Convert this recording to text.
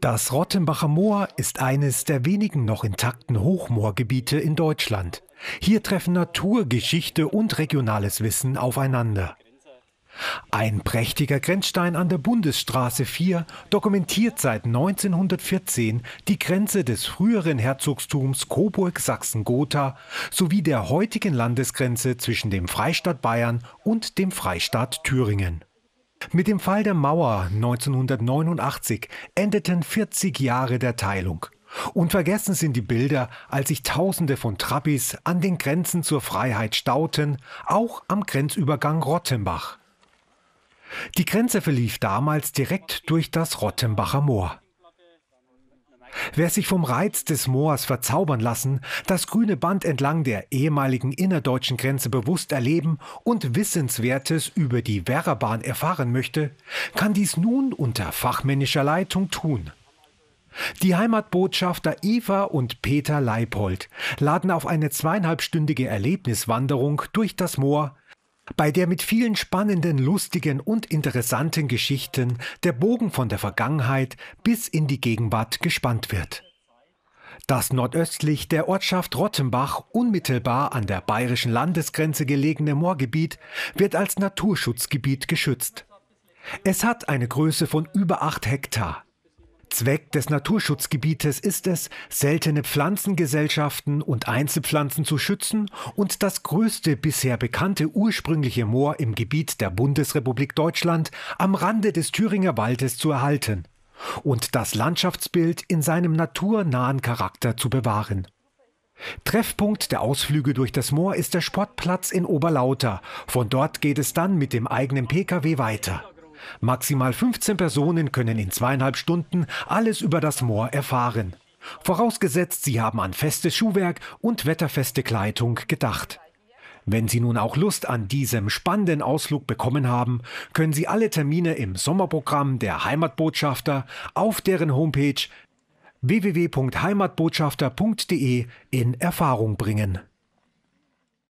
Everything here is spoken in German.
Das Rottenbacher Moor ist eines der wenigen noch intakten Hochmoorgebiete in Deutschland. Hier treffen Natur, Geschichte und regionales Wissen aufeinander. Ein prächtiger Grenzstein an der Bundesstraße 4 dokumentiert seit 1914 die Grenze des früheren Herzogtums Coburg-Sachsen-Gotha sowie der heutigen Landesgrenze zwischen dem Freistaat Bayern und dem Freistaat Thüringen. Mit dem Fall der Mauer 1989 endeten 40 Jahre der Teilung. Unvergessen sind die Bilder, als sich Tausende von Trappis an den Grenzen zur Freiheit stauten, auch am Grenzübergang Rottenbach. Die Grenze verlief damals direkt durch das Rottenbacher Moor. Wer sich vom Reiz des Moors verzaubern lassen, das grüne Band entlang der ehemaligen innerdeutschen Grenze bewusst erleben und Wissenswertes über die Werrabahn erfahren möchte, kann dies nun unter fachmännischer Leitung tun. Die Heimatbotschafter Eva und Peter Leipold laden auf eine zweieinhalbstündige Erlebniswanderung durch das Moor bei der mit vielen spannenden, lustigen und interessanten Geschichten der Bogen von der Vergangenheit bis in die Gegenwart gespannt wird. Das nordöstlich der Ortschaft Rottenbach unmittelbar an der bayerischen Landesgrenze gelegene Moorgebiet wird als Naturschutzgebiet geschützt. Es hat eine Größe von über 8 Hektar. Zweck des Naturschutzgebietes ist es, seltene Pflanzengesellschaften und Einzelpflanzen zu schützen und das größte bisher bekannte ursprüngliche Moor im Gebiet der Bundesrepublik Deutschland am Rande des Thüringer Waldes zu erhalten und das Landschaftsbild in seinem naturnahen Charakter zu bewahren. Treffpunkt der Ausflüge durch das Moor ist der Sportplatz in Oberlauter. Von dort geht es dann mit dem eigenen Pkw weiter. Maximal 15 Personen können in zweieinhalb Stunden alles über das Moor erfahren. Vorausgesetzt, sie haben an festes Schuhwerk und wetterfeste Kleidung gedacht. Wenn Sie nun auch Lust an diesem spannenden Ausflug bekommen haben, können Sie alle Termine im Sommerprogramm der Heimatbotschafter auf deren Homepage www.heimatbotschafter.de in Erfahrung bringen.